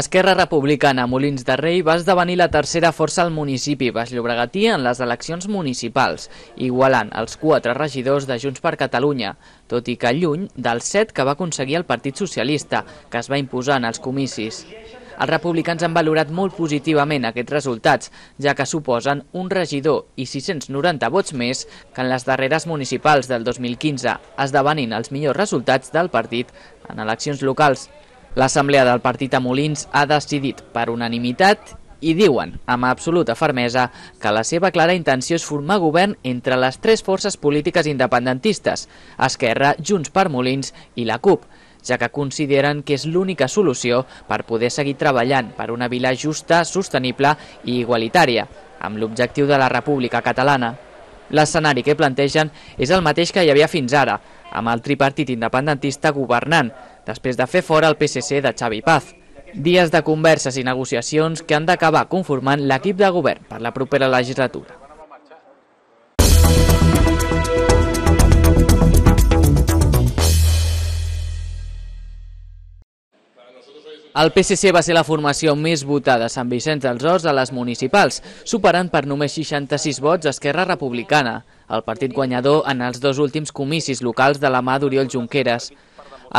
Esquerra Republicana Molins de Rei va esdevenir la tercera força al municipi Baix-Llobregatí en les eleccions municipals, igualant els quatre regidors de Junts per Catalunya, tot i que lluny dels set que va aconseguir el Partit Socialista, que es va imposar en els comicis. Els republicans han valorat molt positivament aquests resultats, ja que suposen un regidor i 690 vots més que en les darreres municipals del 2015, esdevenint els millors resultats del partit en eleccions locals. L'assemblea del partit a Molins ha decidit per unanimitat i diuen amb absoluta fermesa que la seva clara intenció és formar govern entre les tres forces polítiques independentistes, Esquerra, Junts per Molins i la CUP, ja que consideren que és l'única solució per poder seguir treballant per una vila justa, sostenible i igualitària, amb l'objectiu de la República Catalana. L'escenari que plantegen és el mateix que hi havia fins ara, amb el tripartit independentista governant, després de fer fora el PSC de Xavi Paz. Dies de converses i negociacions que han d'acabar conformant l'equip de govern per la propera legislatura. El PSC va ser la formació més votada a Sant Vicenç dels Horts a les municipals, superant per només 66 vots Esquerra Republicana, el partit guanyador en els dos últims comicis locals de la mà d'Oriol Junqueras.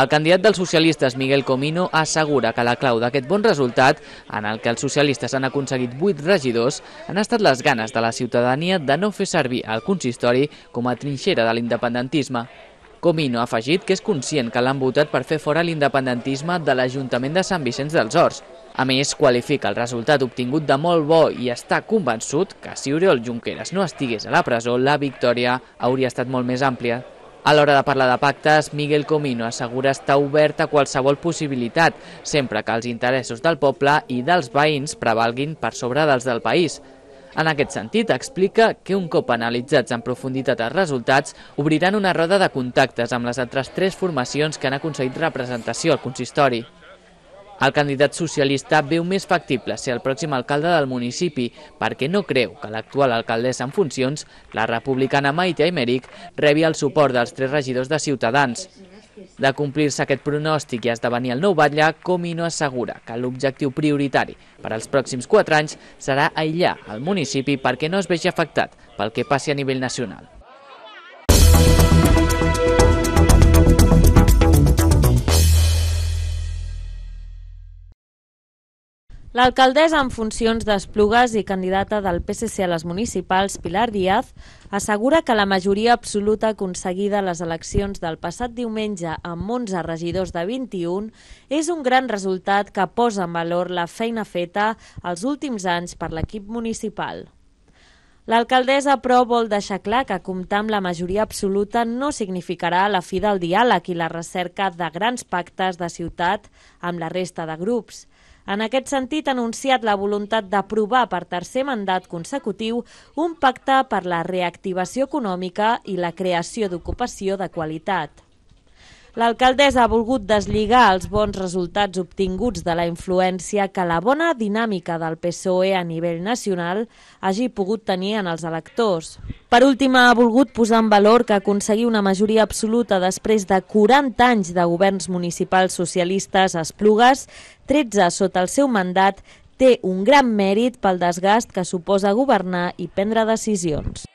El candidat dels socialistes, Miguel Comino, assegura que la clau d'aquest bon resultat, en el que els socialistes han aconseguit 8 regidors, han estat les ganes de la ciutadania de no fer servir el consistori com a trinxera de l'independentisme. Comino ha afegit que és conscient que l'han votat per fer fora l'independentisme de l'Ajuntament de Sant Vicenç dels Horts. A més, qualifica el resultat obtingut de molt bo i està convençut que si Oriol Junqueras no estigués a la presó, la victòria hauria estat molt més àmplia. A l'hora de parlar de pactes, Miguel Comino assegura estar obert a qualsevol possibilitat, sempre que els interessos del poble i dels veïns prevalguin per sobre dels del país. En aquest sentit, explica que un cop analitzats en profunditat els resultats, obriran una roda de contactes amb les altres tres formacions que han aconseguit representació al consistori. El candidat socialista veu més factible ser el pròxim alcalde del municipi perquè no creu que l'actual alcaldessa en funcions, la republicana Maite Aymeric, rebi el suport dels tres regidors de Ciutadans. De complir-se aquest pronòstic i esdevenir el nou batlle, Comi no assegura que l'objectiu prioritari per als pròxims quatre anys serà aïllar el municipi perquè no es vegi afectat pel que passi a nivell nacional. L'alcaldessa en funcions d'Esplugues i candidata del PSC a les municipals, Pilar Díaz, assegura que la majoria absoluta aconseguida a les eleccions del passat diumenge amb 11 regidors de 21 és un gran resultat que posa en valor la feina feta els últims anys per l'equip municipal. L'alcaldessa, però, vol deixar clar que comptar amb la majoria absoluta no significarà la fi del diàleg i la recerca de grans pactes de ciutat amb la resta de grups – en aquest sentit, ha anunciat la voluntat d'aprovar per tercer mandat consecutiu un pacte per la reactivació econòmica i la creació d'ocupació de qualitat. L'alcaldessa ha volgut deslligar els bons resultats obtinguts de la influència que la bona dinàmica del PSOE a nivell nacional hagi pogut tenir en els electors. Per últim, ha volgut posar en valor que aconseguir una majoria absoluta després de 40 anys de governs municipals socialistes a Esplugues, 13 sota el seu mandat, té un gran mèrit pel desgast que suposa governar i prendre decisions.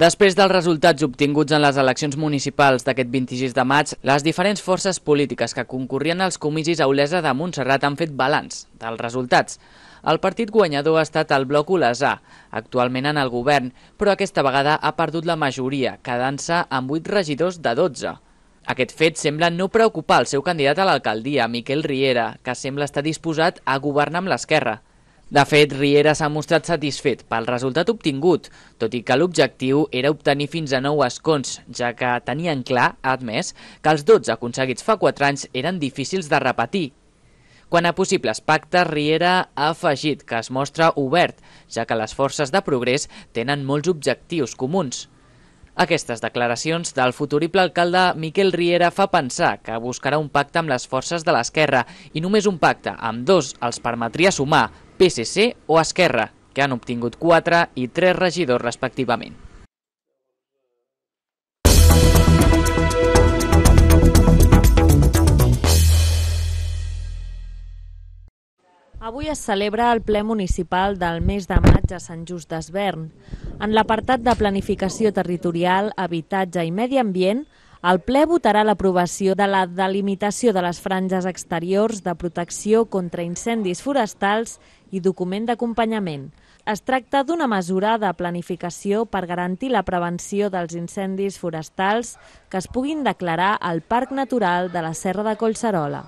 Després dels resultats obtinguts en les eleccions municipals d'aquest 26 de maig, les diferents forces polítiques que concorrien als comicis a Olesa de Montserrat han fet balanç dels resultats. El partit guanyador ha estat el bloc Olesà, actualment en el govern, però aquesta vegada ha perdut la majoria, quedant-se amb 8 regidors de 12. Aquest fet sembla no preocupar el seu candidat a l'alcaldia, Miquel Riera, que sembla estar disposat a governar amb l'esquerra. De fet, Riera s'ha mostrat satisfet pel resultat obtingut, tot i que l'objectiu era obtenir fins a 9 escons, ja que tenien clar, ha admès, que els 12 aconseguits fa 4 anys eren difícils de repetir. Quan a possibles pactes, Riera ha afegit que es mostra obert, ja que les forces de progrés tenen molts objectius comuns. Aquestes declaracions del futurible alcalde Miquel Riera fa pensar que buscarà un pacte amb les forces de l'esquerra i només un pacte amb dos els permetria sumar, PSC o Esquerra, que han obtingut 4 i 3 regidors respectivament. Avui es celebra el ple municipal del mes de maig a Sant Just d'Esvern. En l'apartat de planificació territorial, habitatge i medi ambient, el ple votarà l'aprovació de la delimitació de les franges exteriors de protecció contra incendis forestals i document d'acompanyament. Es tracta d'una mesura de planificació per garantir la prevenció dels incendis forestals que es puguin declarar al Parc Natural de la Serra de Collserola.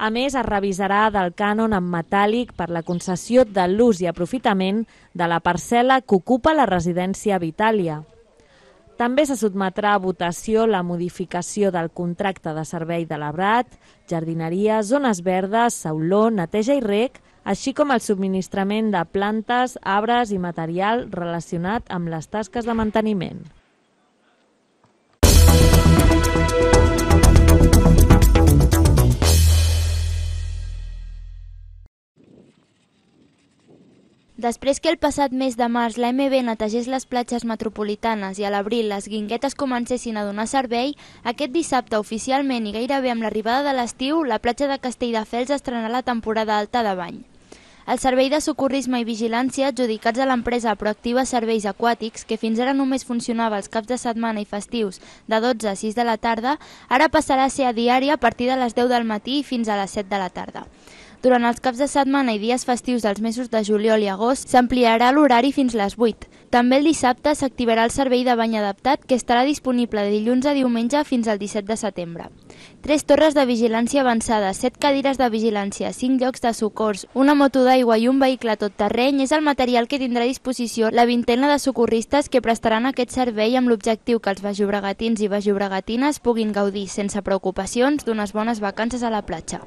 A més, es revisarà del cànon en metàl·lic per la concessió de l'ús i aprofitament de la parcel·la que ocupa la residència Vitàlia. També se sotmetrà a votació la modificació del contracte de servei de labrat, jardineria, zones verdes, sauló, neteja i rec, així com el subministrament de plantes, arbres i material relacionat amb les tasques de manteniment. Després que el passat mes de març la MB netegés les platges metropolitanes i a l'abril les guinguetes comencessin a donar servei, aquest dissabte oficialment i gairebé amb l'arribada de l'estiu, la platja de Castelldefels estrenarà la temporada alta de bany. El Servei de Socorrisme i Vigilància, adjudicats a l'empresa Proactiva Serveis Aquàtics, que fins ara només funcionava els caps de setmana i festius de 12 a 6 de la tarda, ara passarà a ser a diària a partir de les 10 del matí fins a les 7 de la tarda. Durant els caps de setmana i dies festius dels mesos de juliol i agost s'ampliarà l'horari fins les 8. També el dissabte s'activarà el servei de bany adaptat que estarà disponible de dilluns a diumenge fins al 17 de setembre. Tres torres de vigilància avançada, set cadires de vigilància, cinc llocs de socors, una moto d'aigua i un vehicle tot terreny és el material que tindrà a disposició la vintena de socorristes que prestaran aquest servei amb l'objectiu que els vejobregatins i vejobregatines puguin gaudir sense preocupacions d'unes bones vacances a la platja.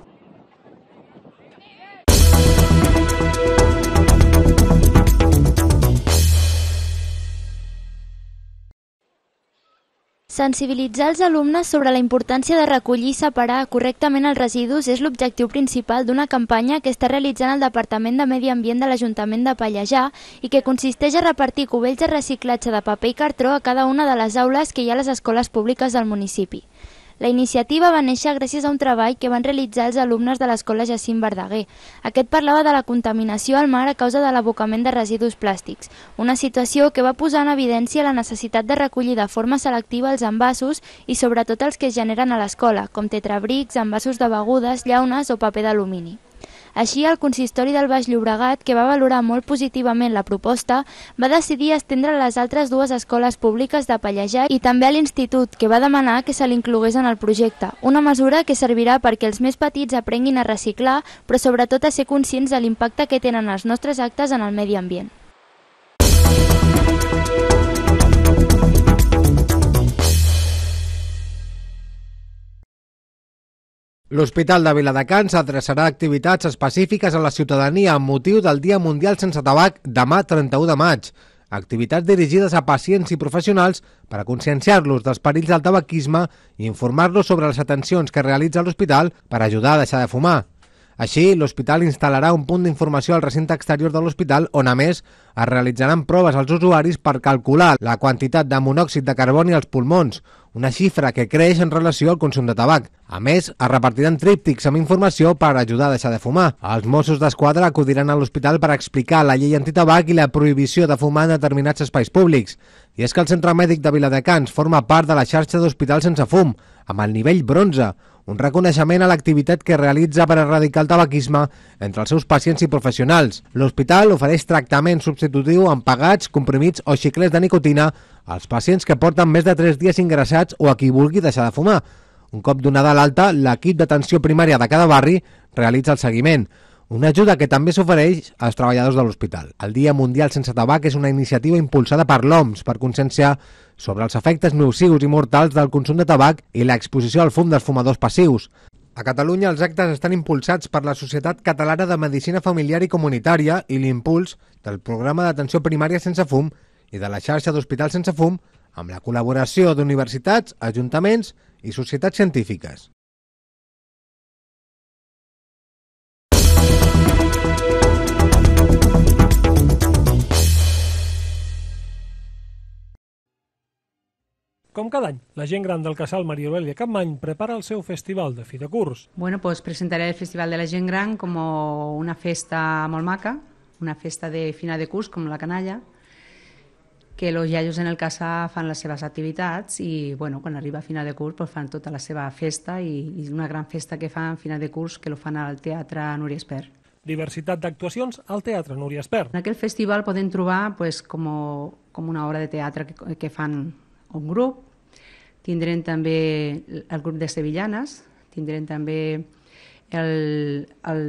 Sensibilitzar els alumnes sobre la importància de recollir i separar correctament els residus és l'objectiu principal d'una campanya que està realitzant el Departament de Medi Ambient de l'Ajuntament de Pallejà i que consisteix a repartir cubells de reciclatge de paper i cartró a cada una de les aules que hi ha a les escoles públiques del municipi. La iniciativa va néixer gràcies a un treball que van realitzar els alumnes de l'Escola Jacint Verdaguer. Aquest parlava de la contaminació al mar a causa de l'abocament de residus plàstics, una situació que va posar en evidència la necessitat de recollir de forma selectiva els envasos i sobretot els que es generen a l'escola, com tetrabrics, envasos de begudes, llaunes o paper d'alumini. Així, el consistori del Baix Llobregat, que va valorar molt positivament la proposta, va decidir estendre les altres dues escoles públiques de Pallejà i també a l'Institut, que va demanar que se l'inclogués en el projecte, una mesura que servirà perquè els més petits aprenguin a reciclar, però sobretot a ser conscients de l'impacte que tenen els nostres actes en el medi ambient. L'Hospital de Viladecans adreçarà activitats específiques a la ciutadania amb motiu del Dia Mundial Sense Tabac demà 31 de maig. Activitats dirigides a pacients i professionals per a conscienciar-los dels perills del tabaquisme i informar-los sobre les atencions que realitza l'hospital per ajudar a deixar de fumar. Així, l'hospital instal·larà un punt d'informació al recinte exterior de l'hospital on, a més, es realitzaran proves als usuaris per calcular la quantitat de monòxid de carboni als pulmons, una xifra que creix en relació al consum de tabac. A més, es repartiran tríptics amb informació per ajudar a deixar de fumar. Els Mossos d'Esquadra acudiran a l'hospital per explicar la llei antitabac i la prohibició de fumar en determinats espais públics. I és que el Centre Mèdic de Viladecans forma part de la xarxa d'hospitals sense fum, amb el nivell bronze, un reconeixement a l'activitat que realitza per erradicar el tabaquisme entre els seus pacients i professionals. L'hospital ofereix tractament substitutiu amb pagats, comprimits o xiclets de nicotina als pacients que porten més de 3 dies ingressats o a qui vulgui deixar de fumar. Un cop donada l'alta, l'equip d'atenció primària de cada barri realitza el seguiment. Una ajuda que també s'ofereix als treballadors de l'hospital. El Dia Mundial Sense Tabac és una iniciativa impulsada per l'OMS per conscienciar sobre els efectes nocius i mortals del consum de tabac i l'exposició al fum dels fumadors passius. A Catalunya els actes estan impulsats per la Societat Catalana de Medicina Familiar i Comunitària i l'impuls del Programa d'Atenció Primària Sense Fum i de la xarxa d'Hospital Sense Fum amb la col·laboració d'universitats, ajuntaments i societats científiques. Com cada any, la gent gran del casal Maria Aurelia Capmany prepara el seu festival de fi de curs. Bueno, pues presentaré el Festival de la Gent Gran com una festa molt maca, una festa de final de curs com la canalla, que els iaios en el casa fan les seves activitats i bueno, quan arriba a final de curs pues, fan tota la seva festa i, i una gran festa que fan a final de curs que lo fan al Teatre Núria Esper. Diversitat d'actuacions al Teatre Núria Esper. En aquest festival poden trobar pues, com, com una obra de teatre que, que fan un grup, tindrem també el grup de sevillanes, tindrem també el, el,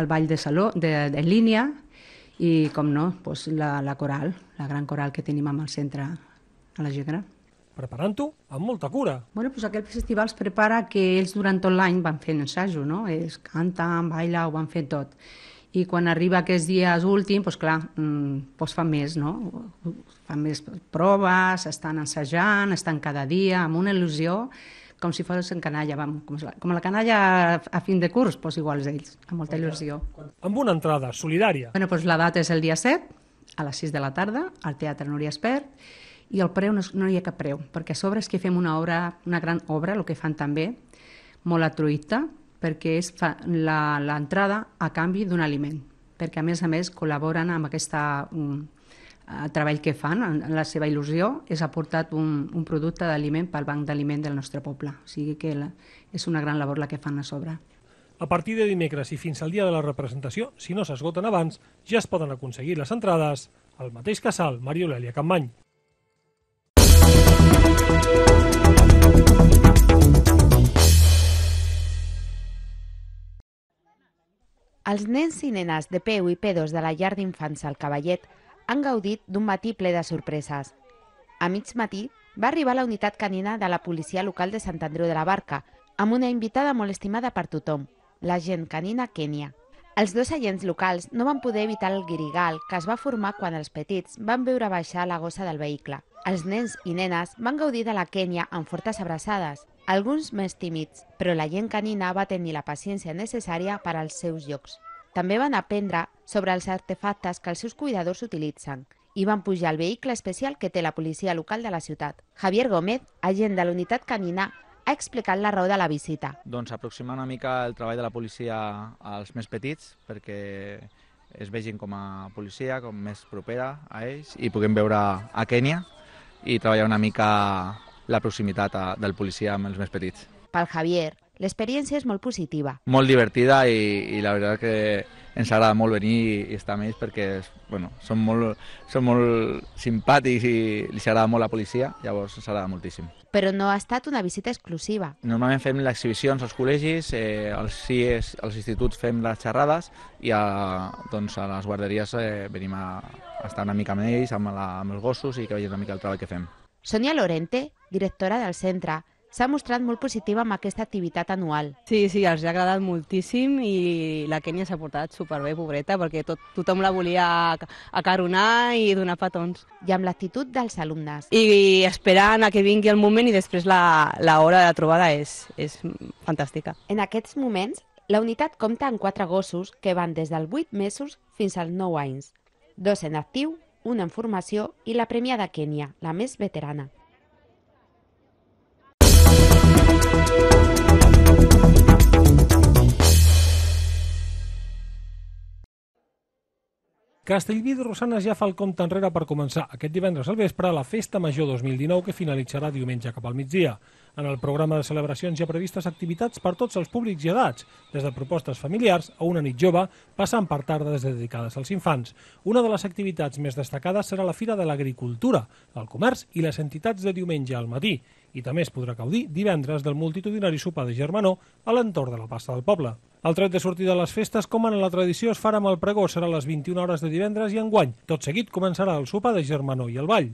el ball de saló, de, de línia, i, com no, doncs la, la coral, la gran coral que tenim amb el centre a la Gedra. Preparant-ho amb molta cura. Bueno, doncs aquest festival es prepara que ells durant tot l'any van fent ensajo, no? Ells canten, bailen, ho van fer tot i quan arriba aquests dies últims, doncs clar, mm, doncs fan més, no? Fan més proves, estan ensejant, estan cada dia amb una il·lusió, com si fossin canalla, vam, com, la, com la canalla a, a fin de curs, doncs iguals ells, amb molta il·lusió. Amb una entrada solidària. Bueno, doncs la data és el dia 7, a les 6 de la tarda, al Teatre Núria Espert, i el preu no, no hi ha cap preu, perquè a sobre és que fem una obra, una gran obra, el que fan també, molt atruïta, perquè és l'entrada a canvi d'un aliment, perquè a més a més col·laboren amb aquest mm, eh, treball que fan, la seva il·lusió és aportat un, un producte d'aliment pel banc d'aliment del nostre poble, o sigui que la, és una gran labor la que fan a sobre. A partir de dimecres i fins al dia de la representació, si no s'esgoten abans, ja es poden aconseguir les entrades al mateix casal Maria Aurelia Campmany. Els nens i nenes de P1 i P2 de la llar d'infants al Cavallet han gaudit d'un matí ple de sorpreses. A mig matí va arribar la unitat canina de la policia local de Sant Andreu de la Barca, amb una invitada molt estimada per tothom, la gent canina Kènia. Els dos agents locals no van poder evitar el guirigal que es va formar quan els petits van veure baixar la gossa del vehicle – els nens i nenes van gaudir de la Kenya amb fortes abraçades, alguns més tímids, però la gent canina va tenir la paciència necessària per als seus llocs. També van aprendre sobre els artefactes que els seus cuidadors utilitzen i van pujar al vehicle especial que té la policia local de la ciutat. Javier Gómez, agent de la unitat canina, ha explicat la raó de la visita. Doncs aproximar una mica el treball de la policia als més petits perquè es vegin com a policia, com més propera a ells i puguem veure a Kènia i treballar una mica la proximitat a, del policia amb els més petits. Pel Javier, l'experiència és molt positiva. Molt divertida i, i la veritat que ens agrada molt venir i, estar amb ells perquè bueno, són, molt, són molt simpàtics i li agrada molt la policia, llavors ens agrada moltíssim però no ha estat una visita exclusiva. Normalment fem les exhibicions als col·legis, eh, als CIES, als instituts fem les xerrades i a, doncs, a les guarderies eh, venim a, a estar una mica amb ells, amb, la, amb els gossos i que vegin una mica el treball que fem. Sonia Lorente, directora del centre, s'ha mostrat molt positiva amb aquesta activitat anual. Sí, sí, els ha agradat moltíssim i la Kènia s'ha portat superbé, pobreta, perquè tot, tothom la volia acaronar i donar petons. I amb l'actitud dels alumnes. I esperant a que vingui el moment i després l'hora de la trobada és, és fantàstica. En aquests moments, la unitat compta amb quatre gossos que van des dels 8 mesos fins als 9 anys. Dos en actiu, un en formació i la premiada Kènia, la més veterana. Castellví de Rosanes ja fa el compte enrere per començar aquest divendres al vespre la Festa Major 2019 que finalitzarà diumenge cap al migdia. En el programa de celebracions hi ha previstes activitats per tots els públics i edats, des de propostes familiars a una nit jove, passant per tardes dedicades als infants. Una de les activitats més destacades serà la Fira de l'Agricultura, el Comerç i les entitats de diumenge al matí i també es podrà gaudir divendres del multitudinari sopar de Germanó a l'entorn de la pasta del poble. El tret de sortida de les festes, com en la tradició, es farà amb el pregó, serà a les 21 hores de divendres i enguany. Tot seguit començarà el sopar de Germanó i el ball.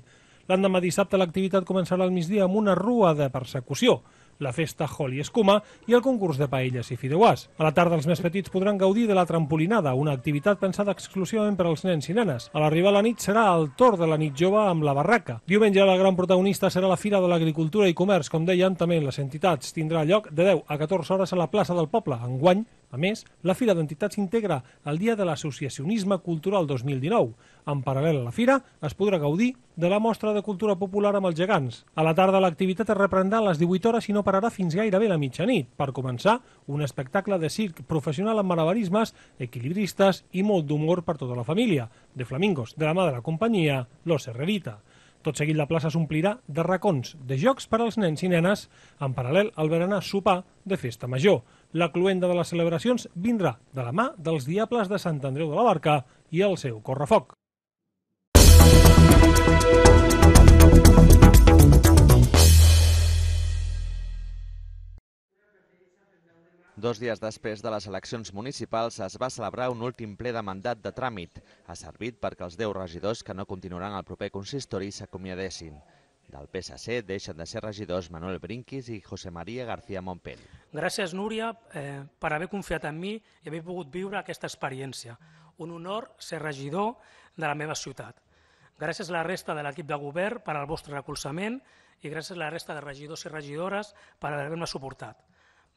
L'endemà dissabte l'activitat començarà al migdia amb una rua de persecució la festa Holi Escuma i el concurs de paelles i fideuàs. A la tarda els més petits podran gaudir de la trampolinada, una activitat pensada exclusivament per als nens i nenes. A l'arribar la nit serà el torn de la nit jove amb la barraca. Diumenge la gran protagonista serà la Fira de l'Agricultura i Comerç, com deien també les entitats. Tindrà lloc de 10 a 14 hores a la plaça del poble. Enguany, a més, la Fira d'Entitats integra el Dia de l'Associacionisme Cultural 2019. En paral·lel a la fira, es podrà gaudir de la mostra de cultura popular amb els gegants. A la tarda l'activitat es reprendrà a les 18 hores i no pararà fins gairebé la mitjanit. Per començar, un espectacle de circ professional amb malabarismes, equilibristes i molt d'humor per tota la família. De flamingos, de la mà de la companyia, Los Herrerita. Tot seguit la plaça s'omplirà de racons de jocs per als nens i nenes, en paral·lel al veranà sopar de festa major. La cluenda de les celebracions vindrà de la mà dels Diables de Sant Andreu de la Barca i el seu correfoc. Dos dies després de les eleccions municipals es va celebrar un últim ple de mandat de tràmit. Ha servit perquè els 10 regidors que no continuaran al proper consistori s'acomiadessin. Del PSC deixen de ser regidors Manuel Brinquis i José María García Montpell. Gràcies, Núria, eh, per haver confiat en mi i haver pogut viure aquesta experiència. Un honor ser regidor de la meva ciutat. Gràcies a la resta de l'equip de govern per al vostre recolzament i gràcies a la resta de regidors i regidores per haver-me suportat.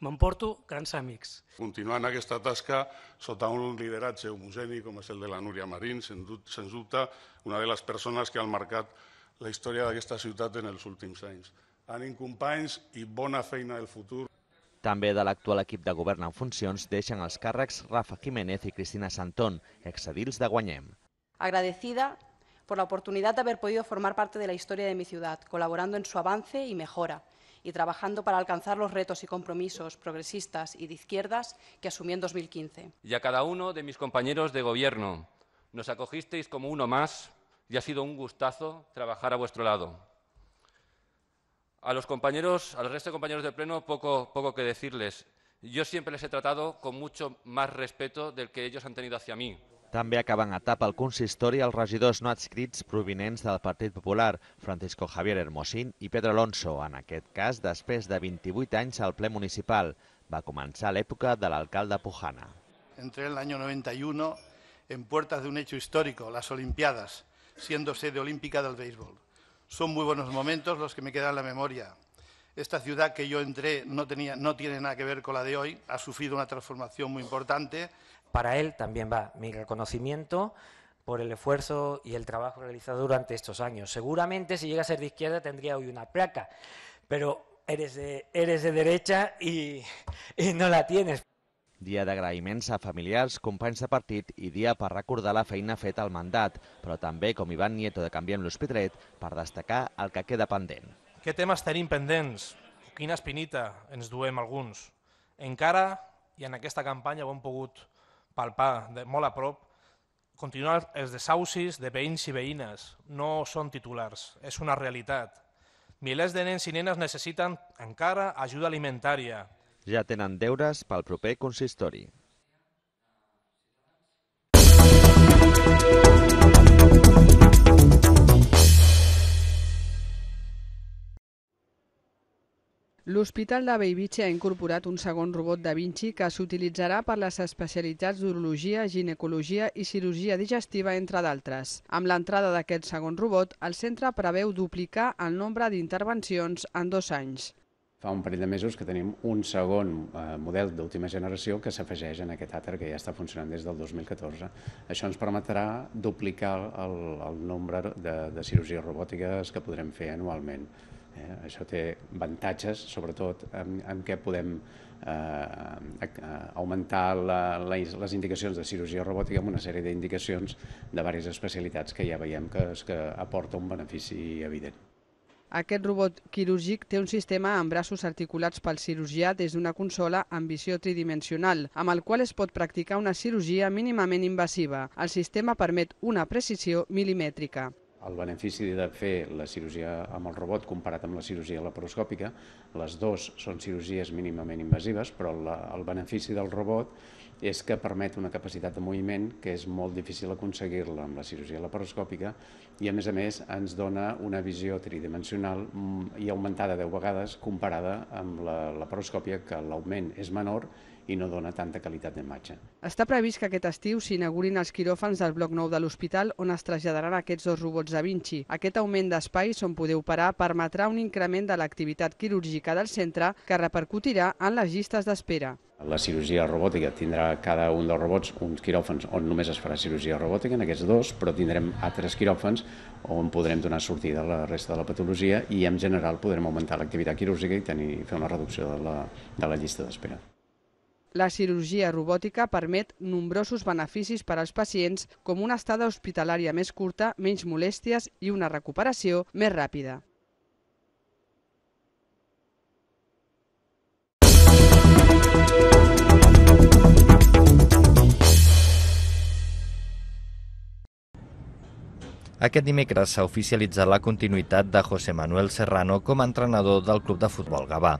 M'emporto grans amics. Continuant aquesta tasca sota un lideratge homogeni com és el de la Núria Marín, sens dubte una de les persones que han marcat la història d'aquesta ciutat en els últims anys. Anin companys i bona feina del futur. També de l'actual equip de govern en funcions deixen els càrrecs Rafa Jiménez i Cristina Santón, excedils de Guanyem. Agradecida por la oportunidad de haber podido formar parte de la historia de mi ciudad, colaborando en su avance y mejora y trabajando para alcanzar los retos y compromisos progresistas y de izquierdas que asumí en 2015. Y a cada uno de mis compañeros de gobierno, nos acogisteis como uno más y ha sido un gustazo trabajar a vuestro lado. A los compañeros, al resto de compañeros del Pleno, poco, poco que decirles. Yo siempre les he tratado con mucho más respeto del que ellos han tenido hacia mí. També acaben a tap al el consistori els regidors no adscrits provinents del Partit Popular, Francisco Javier Hermosín i Pedro Alonso, en aquest cas després de 28 anys al ple municipal. Va començar l'època de l'alcalde Pujana. Entré en l'any 91 en puertas de un hecho histórico, las Olimpiadas, siendo sede olímpica del béisbol. Son muy buenos momentos los que me quedan en la memoria. Esta ciudad que yo entré no, tenía, no tiene nada que ver con la de hoy, ha sufrido una transformación muy importante, Para él también va mi reconocimiento por el esfuerzo y el trabajo realizado durante estos años. Seguramente si llega a ser de izquierda tendría hoy una placa, pero eres de, eres de derecha i, y no la tienes. Dia d'agraïments a familiars, companys de partit i dia per recordar la feina feta al mandat, però també, com Ivan Nieto de Canviem l'Hospitalet, per destacar el que queda pendent. Què temes tenim pendents? Quina espinita ens duem alguns. Encara, i en aquesta campanya ho hem pogut palpar de molt a prop, continuen els desaucis de veïns i veïnes, no són titulars, és una realitat. Milers de nens i nenes necessiten encara ajuda alimentària. Ja tenen deures pel proper consistori. L'Hospital de Bellvitge ha incorporat un segon robot da Vinci que s'utilitzarà per les especialitats d'urologia, ginecologia i cirurgia digestiva, entre d'altres. Amb l'entrada d'aquest segon robot, el centre preveu duplicar el nombre d'intervencions en dos anys. Fa un parell de mesos que tenim un segon eh, model d'última generació que s'afegeix en aquest àter que ja està funcionant des del 2014. Això ens permetrà duplicar el, el nombre de, de cirurgies robòtiques que podrem fer anualment. Eh? Això té avantatges, sobretot en, en què podem eh, eh augmentar la, les, les indicacions de cirurgia robòtica amb una sèrie d'indicacions de diverses especialitats que ja veiem que, que aporta un benefici evident. Aquest robot quirúrgic té un sistema amb braços articulats pel cirurgià des d'una consola amb visió tridimensional, amb el qual es pot practicar una cirurgia mínimament invasiva. El sistema permet una precisió milimètrica el benefici de fer la cirurgia amb el robot comparat amb la cirurgia laparoscòpica, les dues són cirurgies mínimament invasives, però la, el benefici del robot és que permet una capacitat de moviment que és molt difícil aconseguir-la amb la cirurgia laparoscòpica i, a més a més, ens dona una visió tridimensional mm, i augmentada 10 vegades comparada amb la laparoscòpia, que l'augment és menor i no dona tanta qualitat d'imatge. Està previst que aquest estiu s'inaugurin els quiròfans del bloc nou de l'hospital on es traslladaran aquests dos robots da Vinci. Aquest augment d'espais on poder operar permetrà un increment de l'activitat quirúrgica del centre que repercutirà en les llistes d'espera. La cirurgia robòtica tindrà cada un dels robots uns quiròfans on només es farà cirurgia robòtica, en aquests dos, però tindrem altres quiròfans on podrem donar sortida a la resta de la patologia i en general podrem augmentar l'activitat quirúrgica i tenir, fer una reducció de la, de la llista d'espera. La cirurgia robòtica permet nombrosos beneficis per als pacients, com una estada hospitalària més curta, menys molèsties i una recuperació més ràpida. Aquest dimecres s'ha oficialitzat la continuïtat de José Manuel Serrano com a entrenador del Club de Futbol Gavà.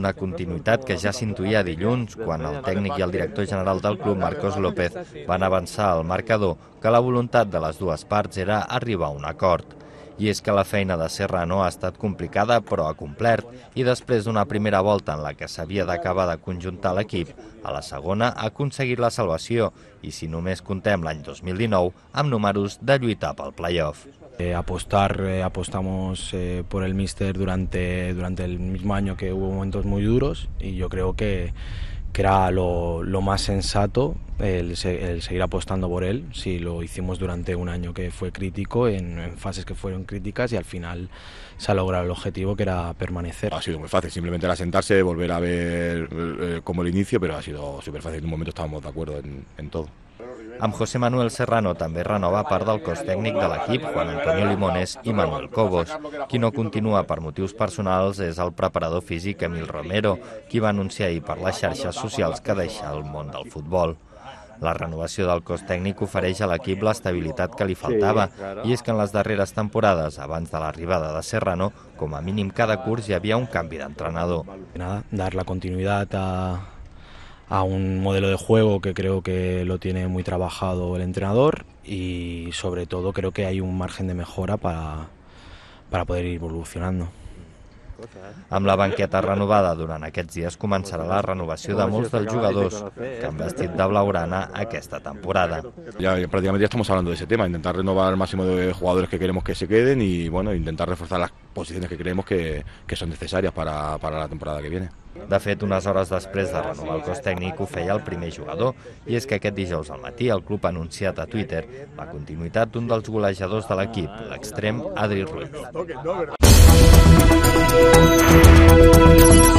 Una continuïtat que ja s'intuïa dilluns, quan el tècnic i el director general del club, Marcos López, van avançar al marcador que la voluntat de les dues parts era arribar a un acord. I és que la feina de Serra no ha estat complicada, però ha complert, i després d'una primera volta en la que s'havia d'acabar de conjuntar l'equip, a la segona ha aconseguit la salvació, i si només contem l'any 2019, amb números de lluitar pel playoff. Eh, apostar, eh, apostamos eh, por el míster durante, durante el mismo año que hubo momentos muy duros, y yo creo que que era lo, más sensato el, seguir apostando por él. Si lo hicimos durante un año que fue crítico, en, fases que fueron críticas y al final se ha logrado el objetivo que era permanecer. Ha sido muy fácil, simplemente era sentarse, volver a ver eh, eh, como el inicio, pero ha sido súper fácil. En un momento estábamos de acuerdo en todo. Amb José Manuel Serrano també renova part del cos tècnic de l'equip, Juan Antonio Limones i Manuel Cobos. Qui no continua per motius personals és el preparador físic Emil Romero, qui va anunciar ahir per les xarxes socials que deixa el món del futbol. La renovació del cos tècnic ofereix a l'equip l'estabilitat que li faltava, i és que en les darreres temporades, abans de l'arribada de Serrano, com a mínim cada curs hi havia un canvi d'entrenador. dar la continuïtat a, a un modelo de juego que creo que lo tiene muy trabajado el entrenador y sobre todo creo que hay un margen de mejora para, para poder ir evolucionando. Amb la banqueta renovada durant aquests dies començarà la renovació de molts dels jugadors que han vestit de blaugrana aquesta temporada. Ja, pràcticament ja estem parlant de tema, intentar renovar el màxim de jugadors que queremos que se queden i bueno, intentar reforçar les posicions que creiem que, que són necessàries para, para la temporada que viene. De fet, unes hores després de renovar el cos tècnic ho feia el primer jugador, i és que aquest dijous al matí el club ha anunciat a Twitter la continuïtat d'un dels golejadors de l'equip, l'extrem Adri Ruiz. Música